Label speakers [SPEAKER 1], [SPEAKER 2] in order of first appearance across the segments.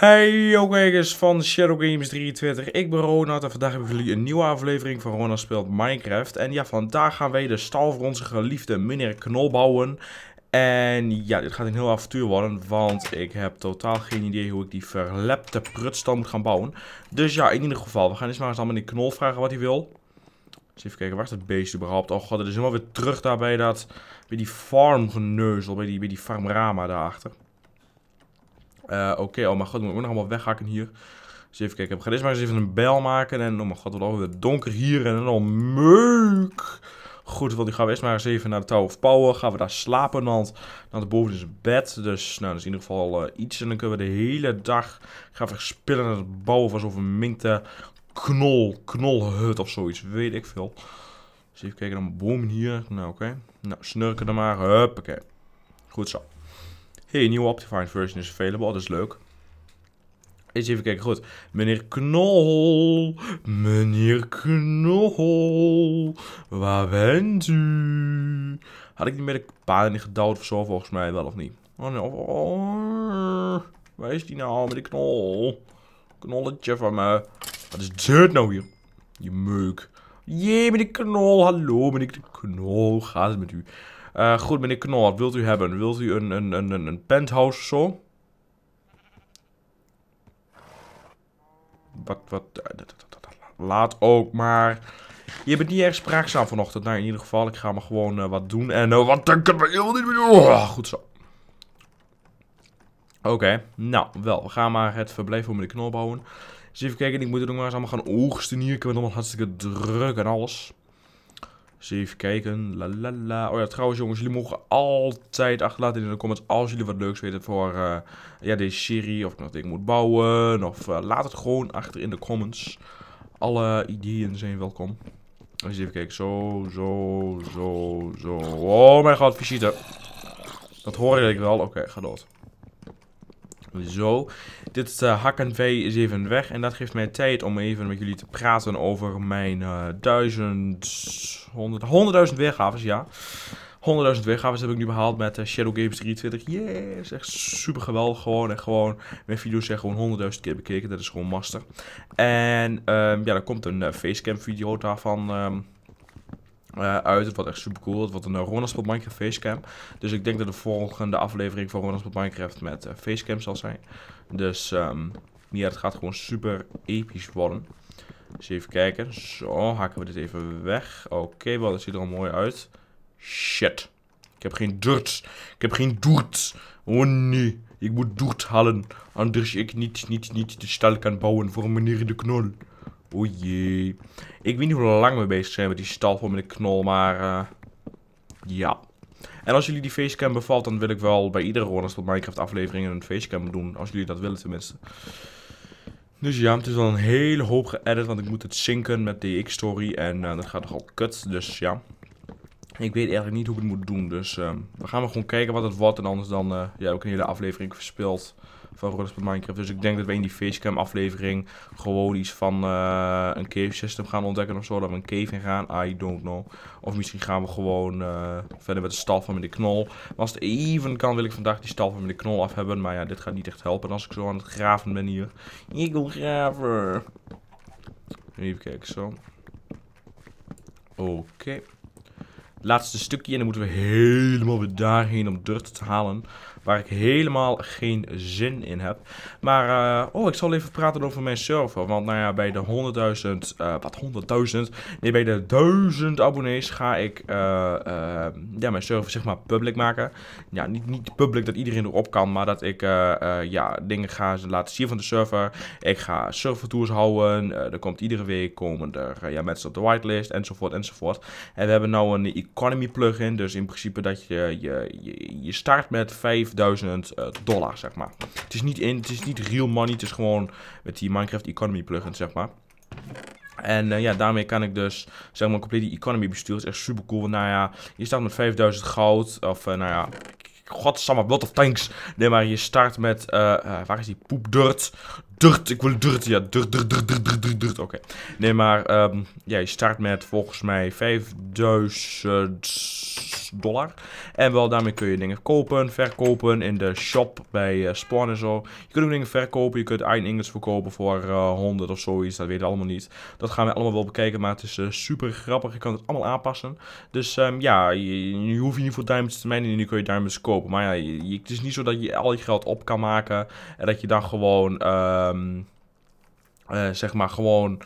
[SPEAKER 1] Hey yo kijkers van Shadow Games 23, ik ben Ronald en vandaag hebben jullie een nieuwe aflevering van Ronald Speelt Minecraft. En ja, vandaag gaan wij de stal voor onze geliefde meneer Knol bouwen. En ja, dit gaat een heel avontuur worden, want ik heb totaal geen idee hoe ik die verlepte prutstal moet gaan bouwen. Dus ja, in ieder geval, we gaan eens maar eens aan meneer Knol vragen wat hij wil. Eens even kijken, waar is dat beest überhaupt? Oh god, dat is helemaal weer terug daar bij, dat, bij die farmgeneuzel, bij die, bij die farmrama daarachter. Eh, oké, oh mijn god, moet ik ook nog allemaal weghakken hier. Dus even kijken, gaan eerst maar eens even een bel maken. En oh mijn god, wat alweer donker hier en dan al meuk. Goed, want die gaan we eerst maar eens even naar de Tower of Power. Gaan we daar slapen, want naar de boven is bed. Dus nou, dat is in ieder geval eh, iets. En dan kunnen we de hele dag gaan verspillen aan het bouwen alsof een minkte knol, knolhut of zoiets. Weet ik veel. Dus even kijken dan boom hier. Nou, oké. Nou, snurken dan maar. Huppakee. Goed zo hey, nieuwe optifine version is available. Dat is leuk. Eens even kijken, goed. Meneer Knol, meneer Knol, waar bent u? Had ik niet meer de paden gedouwd of zo, volgens mij wel of niet? Oh, nee, oh, oh, waar is die nou, meneer Knol? Knolletje van me. Wat is dit nou hier? Je meuk. Jee, meneer Knol, hallo meneer Knol, gaat het met u? Uh, goed, meneer Knol, wat wilt u hebben? Wilt u een, een, een, een penthouse of zo? Wat, wat, eh, laat ook maar. Je bent niet erg spraakzaam vanochtend. Nou, in ieder geval, ik ga maar gewoon eh, wat doen. En uh, wat ik we helemaal niet meer oh, Goed zo. Oké, nou, wel. We gaan maar het verblijf met meneer Knol bouwen. Dus even kijken, ik moet er nog maar eens allemaal gaan oogsten hier. Ik ben allemaal hartstikke druk en alles. Eens even kijken. La, la, la. Oh ja, trouwens jongens, jullie mogen altijd achterlaten in de comments als jullie wat leuks weten voor eh, ja, deze serie. Of ik moet bouwen. Of eh, laat het gewoon achter in de comments. Alle ideeën zijn welkom. je even kijken. Zo, zo, zo, zo. Oh mijn god, visite. Dat hoor ik wel. Oké, ga dood. Zo, dit de eh, hak en vee is even weg en dat geeft mij tijd om even met jullie te praten over mijn uh, duizend, honderdduizend weergaves, ja. 100.000 weergaves heb ik nu behaald met eh, Shadow Games 23. Yes, echt super geweldig gewoon. En gewoon, mijn video's zijn gewoon 100.000 keer bekeken. Dat is gewoon master. En ehm, ja, er komt een facecam video daarvan... Um, eh, uit. Het was echt super cool. Het wordt een eh, Ronalds Minecraft Facecam. Dus ik denk dat de volgende aflevering van Ronalds Minecraft met eh, Facecam zal zijn. Dus um, ja, het gaat gewoon super episch worden. Dus even kijken. Zo, haken we dit even weg. Oké, okay, wel, dat ziet er al mooi uit. Shit. Ik heb geen dirt. Ik heb geen dirt. Oh nee. Ik moet dirt halen. Anders ik niet, niet, niet de stal kan bouwen voor meneer de knol. Oei. Ik weet niet hoe lang we bezig zijn met die stal met de knol, maar eh, ja. En als jullie die facecam bevalt, dan wil ik wel bij iedere Ronald tot Minecraft aflevering een facecam doen. Als jullie dat willen tenminste. Dus ja, het is al een hele hoop geëdit, want ik moet het zinken met de X-story en eh, dat gaat nogal kut. Dus ja, ik weet eigenlijk niet hoe ik het moet doen. Dus ehm, we gaan maar gewoon kijken wat het wordt en anders dan eh, ja, ook een hele aflevering verspild van Rollers Minecraft. Dus ik denk dat we in die Facecam aflevering gewoon iets van eh, een cave system gaan ontdekken of zo. Dat we een cave in gaan, I don't know. Of misschien gaan we gewoon eh, verder met de stal van met de knol. Maar als het even kan wil ik vandaag die stal van met de knol af hebben. Maar ja, dit gaat niet echt helpen als ik zo aan het graven ben hier. Ik wil graven. Even kijken, zo. Oké. Laatste stukje en dan moeten we helemaal weer daarheen om dirt te halen waar ik helemaal geen zin in heb. Maar, eh, oh, ik zal even praten over mijn server. Want nou ja, bij de 100.000, eh, wat 100.000? Nee, bij de 1000 abonnees ga ik eh, ja, mijn server zeg maar public maken. Ja, niet, niet public dat iedereen erop kan, maar dat ik ja, dingen ga laten zien van de server. Ik ga servertours houden. er komt iedere week komen er ja, mensen op de whitelist, enzovoort, enzovoort. En we hebben nou een economy plugin, dus in principe dat je, je, je, je start met 5000 5.000 eh, dollar, zeg maar. Het is, niet in, het is niet real money, het is gewoon met die Minecraft Economy plugin, zeg maar. En eh, ja, daarmee kan ik dus zeg maar compleet die economy besturen. Dat is echt super cool. Nou ja, je staat met 5000 goud. Of uh, nou ja, godsamme, Blood of Tanks. Nee, maar je start met, waar is die poep? Dirt. Dirt, ik wil dirt, ja. Dirt, dirt, dirt, dirt, dirt, dirt, Oké. Nee, maar ehm, ja, je start met volgens mij 5000 dollar. En wel daarmee kun je dingen kopen, verkopen in de shop bij eh, Spawn en zo. Je kunt ook dingen verkopen, je kunt Iron Ingots verkopen voor uh, eh, 100 of zoiets, dat weet je allemaal niet. Dat gaan we allemaal wel bekijken, maar het is eh, super grappig, je kan het allemaal aanpassen. Dus ehm, ja, je, hoef hoeft je niet voor diamonds te mijnen en nu kun je diamonds kopen. Maar ja, je, het is niet zo dat je al je geld op kan maken en dat je dan gewoon, ehm, zeg maar gewoon...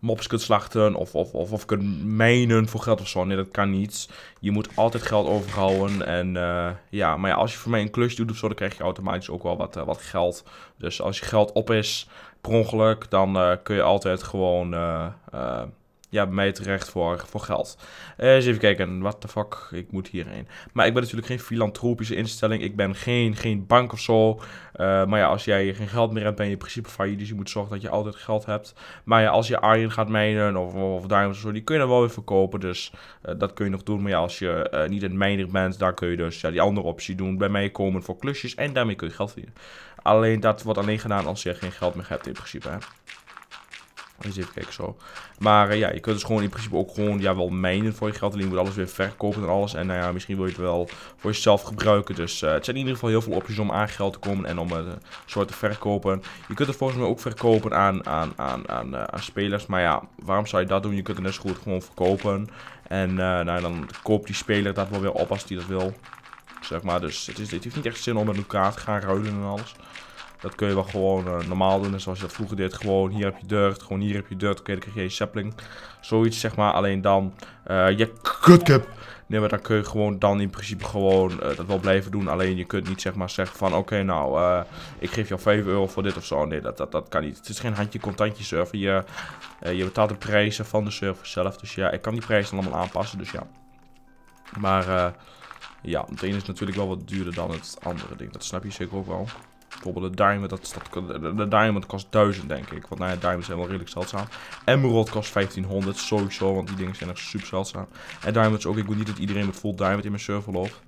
[SPEAKER 1] Mops kunt slachten of, of, of, of kunt menen voor geld of zo. Nee, dat kan niet. Je moet altijd geld overhouden. En eh, ja, maar ja, als je voor mij een klus doet of zo, dan krijg je automatisch ook wel wat, eh, wat geld. Dus als je geld op is, per ongeluk, dan eh, kun je altijd gewoon ja, bij mij terecht voor, voor geld. Eh, eens even kijken, what the fuck, ik moet hierheen. Maar ik ben natuurlijk geen filantropische instelling, ik ben geen, geen bank of zo. Eh, maar ja, als jij geen geld meer hebt, ben je in principe failliet. Dus je moet zorgen dat je altijd geld hebt. Maar ja, als je iron gaat mijnen of, of diamonds of zo, die kun je dan wel weer verkopen. Dus eh, dat kun je nog doen. Maar ja, als je niet het mijner bent, dan kun je dus ja, die andere optie doen. Bij mij komen voor klusjes en daarmee kun je geld verdienen. Alleen dat wordt alleen gedaan als je geen geld meer hebt in principe. Hè even zo. Maar eh, ja, je kunt dus gewoon in principe ook gewoon ja, wel mijnen voor je geld. Alleen je moet alles weer verkopen en alles. En nou ja, misschien wil je het wel voor jezelf gebruiken. Dus eh, het zijn in ieder geval heel veel opties om aan geld te komen en om het eh, soort te verkopen. Je kunt het volgens mij ook verkopen aan, aan, aan, aan, aan spelers. Maar ja, waarom zou je dat doen? Je kunt het net zo goed gewoon verkopen. En nou, dan koopt die speler dat wel weer op als die dat wil. Zeg maar, dus het, is, het heeft niet echt zin om met elkaar te gaan ruilen en alles. Dat kun je wel gewoon eh, normaal doen. Dus zoals je dat vroeger deed. Gewoon hier heb je dirt. Gewoon hier heb je dirt. Oké, dan krijg je een sapling. Zoiets zeg maar. Alleen dan uh, je kutkip. Nee, maar dan kun je gewoon dan in principe gewoon eh, dat wel blijven doen. Alleen je kunt niet zeg maar zeggen van oké nou ik geef jou 5 euro voor dit of zo. Nee, dat, dat, dat kan niet. Het is geen handje contantje server. Je, je betaalt de prijzen van de server zelf. Dus ja, ik kan die prijzen allemaal aanpassen. Dus ja. Maar ja, het ene is natuurlijk wel wat duurder dan het andere ding. Dat snap je zeker ook wel. Bijvoorbeeld de diamond, dat, dat, de diamond kost 1000 denk ik. Want nou ja, diamonds zijn wel redelijk zeldzaam. Emerald kost 1500 sowieso, want die dingen zijn echt super zeldzaam. En diamonds ook, ik wil niet dat iedereen met full diamond in mijn server loopt.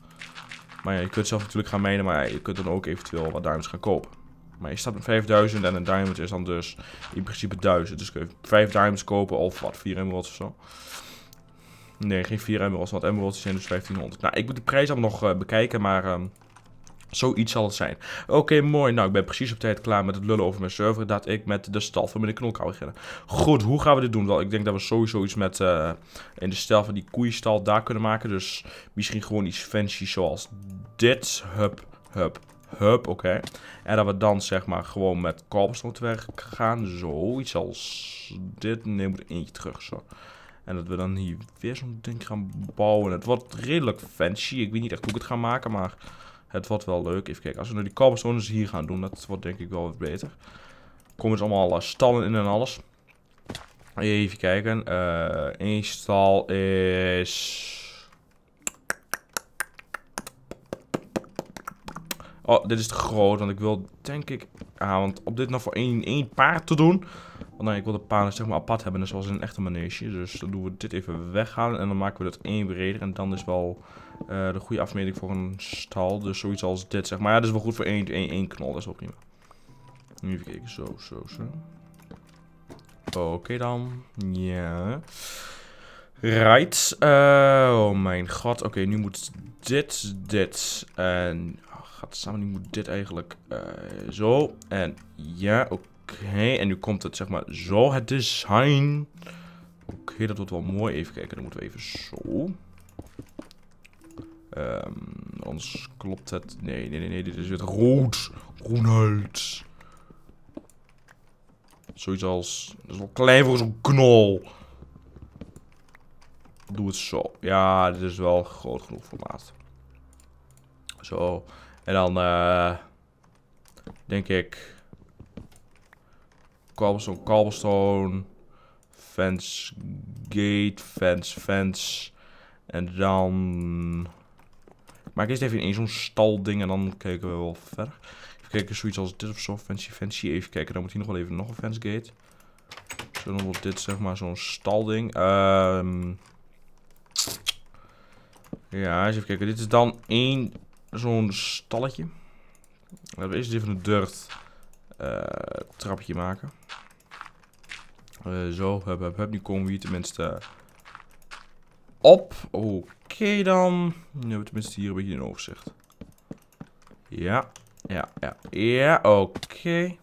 [SPEAKER 1] Maar ja, je kunt zelf natuurlijk gaan menen, maar je kunt dan ook eventueel wat diamonds gaan kopen. Maar je staat met 5000 en een diamond is dan dus in principe 1000. Dus kun je 5 diamonds kopen of wat, 4 emeralds of zo. Nee, geen 4 emeralds, want emeralds zijn dus 1500. Nou, ik moet de prijs allemaal nog eh, bekijken, maar... Ehm, Zoiets zal het zijn. Oké, mooi. Nou, ik ben precies op tijd klaar met het lullen over mijn server. Dat ik met de stal van mijn knolkou beginnen. Goed, hoe gaan we dit doen? Wel, ik denk dat we sowieso iets met eh, in de stijl van die koeienstal daar kunnen maken. Dus misschien gewoon iets fancy zoals dit. Hup, hup, hup. Oké. En dat we dan zeg maar gewoon met cobblestone te werk gaan. Zoiets als dit. Nee, moet eentje terug. Zo. En dat we dan hier weer zo'n ding gaan bouwen. Het wordt redelijk fancy. Ik weet niet echt hoe ik het ga maken, maar... Het wordt wel leuk. Even kijken, als we nu die cobblestones hier gaan doen, dat wordt denk ik wel wat beter. Komen dus allemaal eh, stallen in en alles. Even kijken. Eén eh, stal is... Oh, dit is te groot, want ik wil denk ik... Ah, want op dit nog voor één, één paard te doen. Want nee, ik wil de paarden zeg maar apart hebben, zoals in een echte manege. Dus dan doen we dit even weghalen en dan maken we dat één breder. En dan is wel eh, de goede afmeting voor een stal. Dus zoiets als dit, zeg maar. Ja, dat is wel goed voor één, één, één knol. Dat is wel prima. Nu even kijken. Zo, zo, zo. Oké dan. Ja. Yeah. Right. Eh, oh mijn god. Oké, nu moet dit, dit. En... Oh, gaat samen. Nu moet dit eigenlijk eh, zo. En ja, oké. En nu komt het, zeg maar, zo het design. Oké, dat wordt wel mooi. Even kijken. Dan moeten we even zo. Ehm, anders klopt het. Nee, nee, nee, nee. Dit is het rood. Ronald. Zoiets als... Dat is wel klein voor zo'n knol. Doe het zo. Ja, dit is wel groot genoeg formaat. Zo. En dan... Uh, denk ik... Cobblestone, cobblestone. Fence, gate, fence, fence. En dan... Maar ik eerst even in zo'n stalding en dan kijken we wel verder. Even kijken, zoiets als dit of zo. Fancy, fancy. Even kijken, dan moet hier nog wel even nog een fence gate. Zo, dan dit zeg maar zo'n stalding. Um, ehm, ja, eens even kijken. Dit is dan één zo'n stalletje. Laten we eerst even een dirt eh, trapje maken. Eh, zo, heb, heb, heb. Nu komen we hier tenminste op. Oké dan. Nu hebben we tenminste hier een beetje overzicht. Ja, ja, ja, ja, oké. Okay.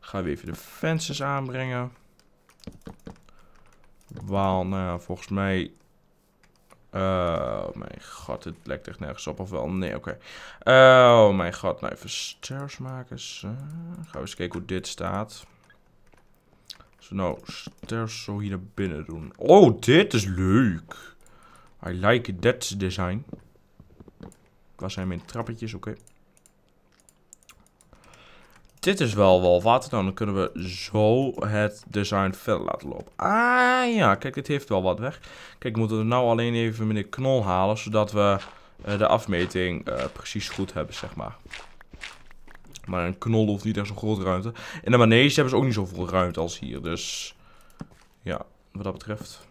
[SPEAKER 1] Gaan we even de fences aanbrengen. Want, nou ja, volgens mij... Eh, oh mijn god, dit lekt echt nergens op, of wel? Nee, oké. Eh, oh mijn god, nou even stairs maken. Gaan we eens kijken hoe dit staat. Nou, ster zo hier naar binnen doen. Oh, dit is leuk. I like that design. Waar zijn mijn trappetjes? Oké. Dit is wel wel wat. Nou, dan kunnen we zo het design verder laten lopen. Ah ja, kijk, dit heeft wel wat weg. Kijk, moeten we nou alleen even meneer Knol halen, zodat we eh, de afmeting eh, precies goed hebben, zeg maar. Maar een knol of niet echt zo'n grote ruimte. En de manege hebben ze ook niet zoveel ruimte als hier. Dus ja, wat dat betreft.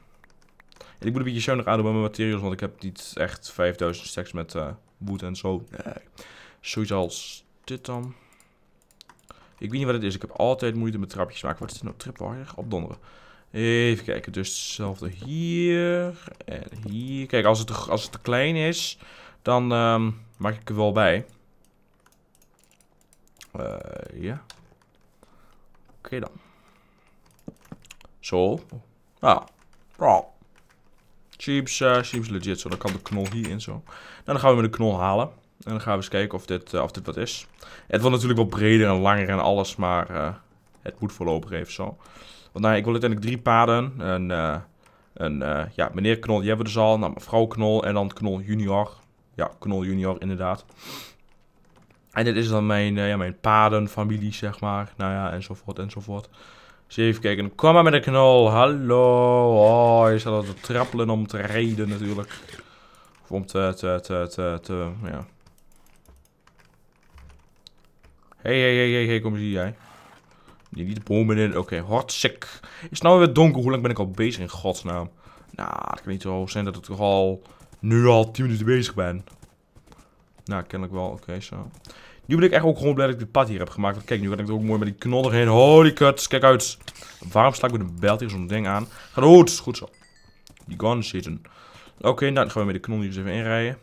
[SPEAKER 1] ik moet een beetje zuinig aan met mijn materials. Want ik heb niet echt 5000 stacks met uh, wood en zo. Nee. Zoiets als dit dan. Ik weet niet wat het is. Ik heb altijd moeite met trapjes maken. Wat is dit nou? Tripwire? Opdonderen. Even kijken. Dus hetzelfde hier. En hier. Kijk, als het, als het te klein is, dan ehm, maak ik er wel bij. Eh, ja. Oké dan. Zo. ah, Wow. chips, uh, legit. Zo, dan kan de knol hierin zo. Nou, dan gaan we met de knol halen. En dan gaan we eens kijken of dit, eh, of dit wat is. Het wordt natuurlijk wel breder en langer en alles, maar het moet voorlopig even zo. Want nou, ik wil uiteindelijk drie paden. Een, een ja, meneer Knol, die hebben we dus al. Nou, mevrouw Knol en dan Knol junior. Ja, Knol junior inderdaad. En dit is dan mijn, eh, ja, mijn padenfamilie, zeg maar. Nou ja, enzovoort, enzovoort. Dus even kijken. Kom maar met een knol. Hallo. Oh, je staat al te trappelen om te rijden, natuurlijk. Of om te, te, te, te, ja. Hé, hé, hé, hé, kom eens hier, jij. die niet de bomen in. Oké, okay, hartstikke. Is het nou weer donker? Hoe lang ben ik al bezig in godsnaam? Nou, ik dat kan niet zo zijn dat ik toch al... Nu al 10 minuten bezig ben. Nou, kennelijk wel. Oké, zo. Nu ben ik echt ook gewoon blij dat ik dit pad hier heb gemaakt. kijk, nu kan ik het ook mooi met die knol erheen. Holy kuts, kijk uit. Waarom sla ik met een belt hier zo'n ding aan? Gaat goed, goed zo. Die gun zitten. Oké, nou, dan gaan we met de knol hier eens even inrijden.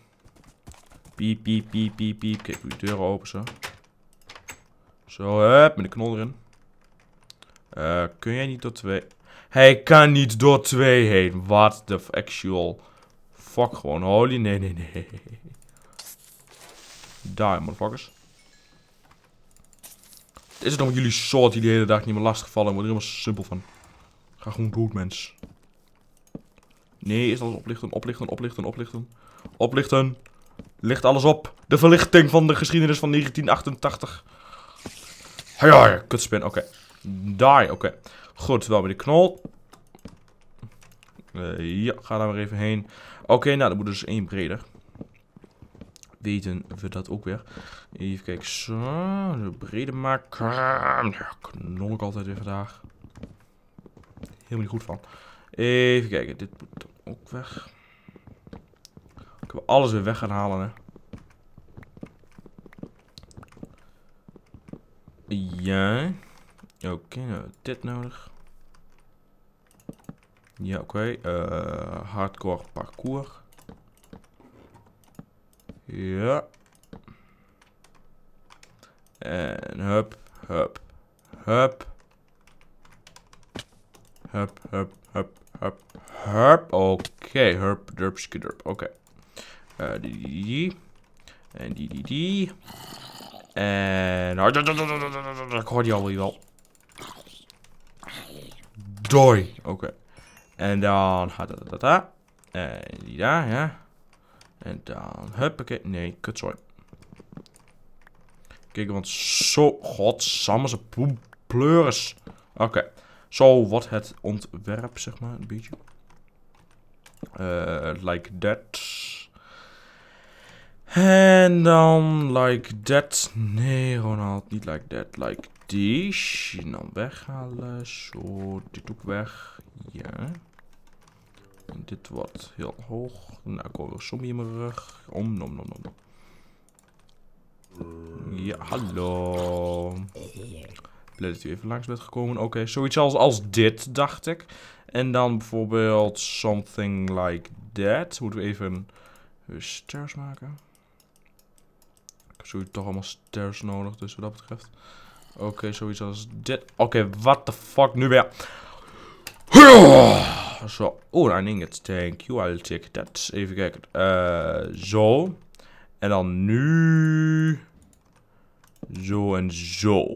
[SPEAKER 1] Piep, piep, piep, piep, piep. Kijk, hoe de deuren open zo. Zo, hup, met de knol erin. Eh, kun jij niet door twee... Hij kan niet door twee heen. What the actual... Fuck gewoon, holy, nee, nee, nee. Die, motherfuckers. Is het om jullie soort die de hele dag niet meer lastigvallen? Ik word er helemaal simpel van. Ga gewoon dood, mens. Nee, is alles oplichten, oplichten, oplichten, oplichten. Oplichten. Licht alles op. De verlichting van de geschiedenis van 1988. Hoi, kutspin, oké. Okay. Die, oké. Goed, wel met de knol. Eh, ja, ga daar maar even heen. Oké, nou, dat moet dus één breder weten we dat ook weer. Even kijken. Zo, de brede maken. Ja, knol ik altijd weer vandaag. Helemaal niet goed van. Even kijken. Dit moet dan ook weg. Ik heb alles weer weg gaan halen, hè. Ja. Oké, nou, dit nodig. Ja, oké. Okay. Eh, hardcore parcours. Ja. En hup, hup, hup. Hup, hup, hup, hup, hup. Oké, okay. hup, derp, skidurp. Oké. Okay. Uh, eh, die, die, die. En die, die, die. En... Ik hoor die al wel. Doei. Oké. Okay. En dan... En die daar, ja. En dan, huppakee. Nee, sorry. Kijk, want zo... Godsamme, ze pleuris. Oké. Zo wat het ontwerp, zeg maar, een beetje. Eh, like that. En dan like that. Nee, Ronald, niet like that. Like this. En dan weghalen. Zo, dit ook weg. Ja. En dit wordt heel hoog. Nou, ik hoor zombie in mijn rug. Om, nom, Ja, hallo. Blij dat u even langs bent gekomen. Oké, zoiets als, als dit, dacht ik. En dan bijvoorbeeld something like that. Moeten we even stairs maken. Ik heb zoiets toch allemaal stairs nodig, dus wat dat betreft. Oké, zoiets als dit. Oké, okay, what the fuck, nu weer zo. Oh, een ingot. Thank you. I'll take that. Even kijken. Eh, zo. En dan nu... Zo en zo.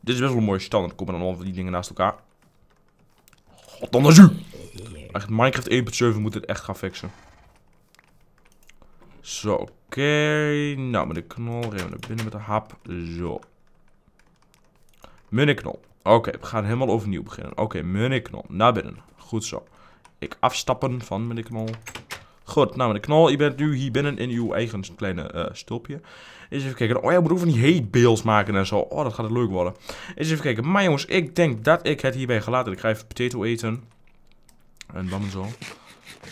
[SPEAKER 1] Dit is best wel een mooie standaard. Komen dan al die dingen naast elkaar. God, dan is u! Echt, Minecraft 1.7 moet dit echt gaan fixen. Zo, oké. Nou, met de knol. Reden we naar binnen met de hap. Zo. Met knol. Oké, we gaan helemaal overnieuw beginnen. Oké, okay, meneer naar binnen. Goed zo. Ik afstappen van meneer Knol. Goed, nou meneer Knol, je bent nu hier binnen in uw eigen kleine uh, stulpje. Eens even kijken. Oh ja, moet ook van die hate maken en zo. Oh, dat gaat het leuk worden. Eens even kijken. Maar jongens, ik denk dat ik het hierbij gelaten. Ik ga even potato eten. En dan zo.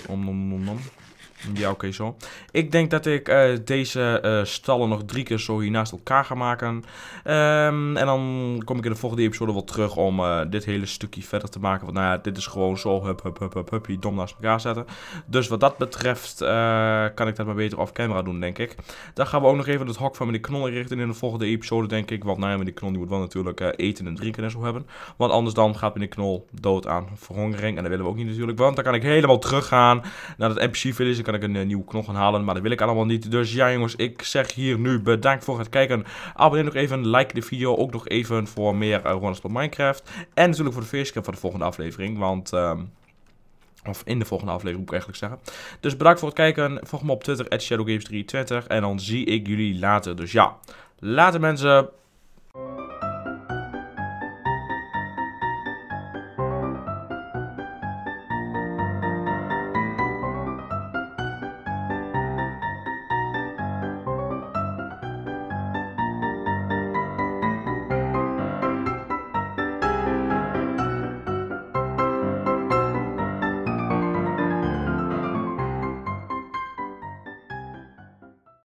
[SPEAKER 1] Om, om, om, om. Ja, oké, zo. Ik denk dat ik eh, deze eh, stallen nog drie keer zo hier naast elkaar ga maken. Ehm, en dan kom ik in de volgende episode wel terug om eh, dit hele stukje verder te maken. Want nou ja, dit is gewoon zo hup, hup, hup, hup, hup, hier dom naast elkaar zetten. Dus wat dat betreft kan ik dat maar beter off camera doen, denk ik. Dan gaan we ook nog even het hok van meneer Knol richten in de volgende episode, denk ik. Want nou ja, meneer Knol die moet wel natuurlijk eten en drinken en zo hebben. Want anders dan gaat meneer Knol dood aan verhongering. En dat willen we ook niet natuurlijk. Want dan kan ik helemaal teruggaan naar het NPC-village. Dan kan ik een eh, nieuwe knop gaan halen. Maar dat wil ik allemaal niet. Dus ja jongens, ik zeg hier nu bedankt voor het kijken. Abonneer nog even, like de video. Ook nog even voor meer uh, Minecraft. En natuurlijk voor de facecam van de volgende aflevering. Want... Ehm, of in de volgende aflevering moet ik eigenlijk zeggen. Dus bedankt voor het kijken. Volg me op Twitter, shadowgames320. En dan zie ik jullie later. Dus ja, later mensen.